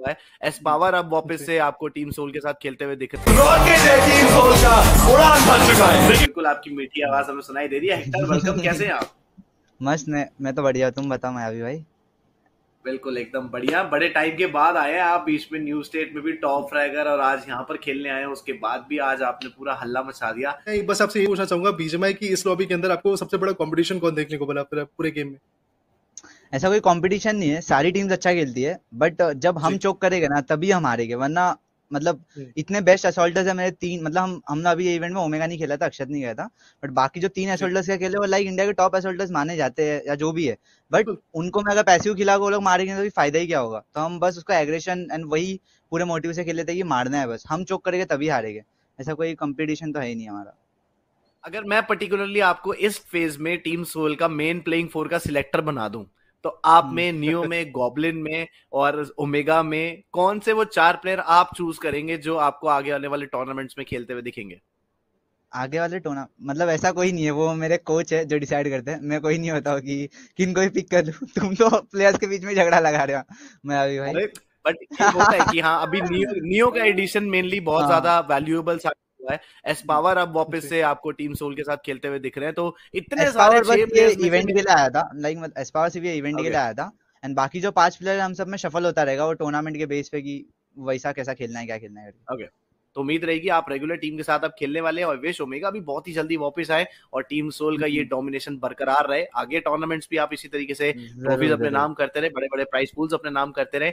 हुआ है S power अब वापस से आपको टीम सोल के साथ खेलते हुए दिख रहे बिल्कुल आपकी मीठी आवाज हमें सुनाई दे रही है कैसे हैं आप मस्त ने मैं तो बढ़िया तुम बताओ अभी भाई बिल्कुल एकदम बढ़िया बड़े टाइम के बाद आए हैं आप बीच में न्यू स्टेट में भी टॉप फ्रैगर और आज यहाँ पर खेलने आए हैं उसके बाद भी आज आपने पूरा हल्ला मचा दिया बस आपसे ये पूछना चाहूंगा बीजेमआई की इस लॉबी के अंदर आपको सबसे बड़ा कॉम्पिटिशन कौन देखने को बोला पूरे गेम में ऐसा कोई कंपटीशन नहीं है सारी टीम्स अच्छा खेलती है बट uh, जब हम चोक करेंगे ना तभी हम हारेंगे वरना मतलब इतने बेस्ट असोल्टर्स है मेरे तीन मतलब हम हमने अभी इवेंट में ओमेगा नहीं खेला था अक्षत नहीं गया था बट बाकी जो तीन असोल्टर्स का खेले वो लाइक इंडिया के टॉप असोल्टर्स माने जाते हैं या जो भी है बट उनको मैं अगर को खिला वो लोग मारेंगे तो फायदा ही क्या होगा तो हम बस उसका एग्रेशन एंड वही पूरे मोटिव से खेले थे कि मारना है बस हम चोक करेंगे तभी हारेंगे ऐसा कोई कंपटीशन तो है ही नहीं हमारा अगर मैं पर्टिकुलरली आपको इस फेज में टीम सोल का मेन प्लेइंग फोर का सिलेक्टर बना दूं तो आप हम्म। में न्यू में गॉबलिन में और ओमेगा में कौन से वो चार प्लेयर आप चूज करेंगे जो आपको आगे आने वाले टूर्नामेंट्स में खेलते हुए दिखेंगे आगे वाले टोना मतलब ऐसा कोई नहीं है वो मेरे कोच है जो डिसाइड करते हैं मैं कोई नहीं होता हूँ कि किन को पिक कर लू तुम तो प्लेयर्स के बीच में झगड़ा लगा रहे हो मैं अभी भाई बट होता है कि हाँ अभी नियो नियो का एडिशन मेनली बहुत हाँ। ज्यादा वैल्यूएबल साबित चुका है एस पावर अब वापस से आपको टीम सोल के साथ खेलते हुए दिख रहे हैं तो इतने सारे इवेंट के लिए आया था लाइक एस पावर सिर्फ ये इवेंट के लिए आया था एंड बाकी जो पांच प्लेयर हम सब में सफल होता रहेगा वो टूर्नामेंट के बेस पे कि वैसा कैसा खेलना है क्या खेलना है ओके तो उम्मीद रहेगी आप रेगुलर टीम के साथ आप खेलने वाले हैं और विश ओमेगा भी बहुत ही जल्दी वापस आए और टीम सोल का ये डोमिनेशन हम्म। बरकरार रहे आगे टूर्नामेंट्स भी आप इसी तरीके से ट्रॉफीज अपने नाम करते रहे बड़े बड़े प्राइस पूल्स अपने नाम करते रहे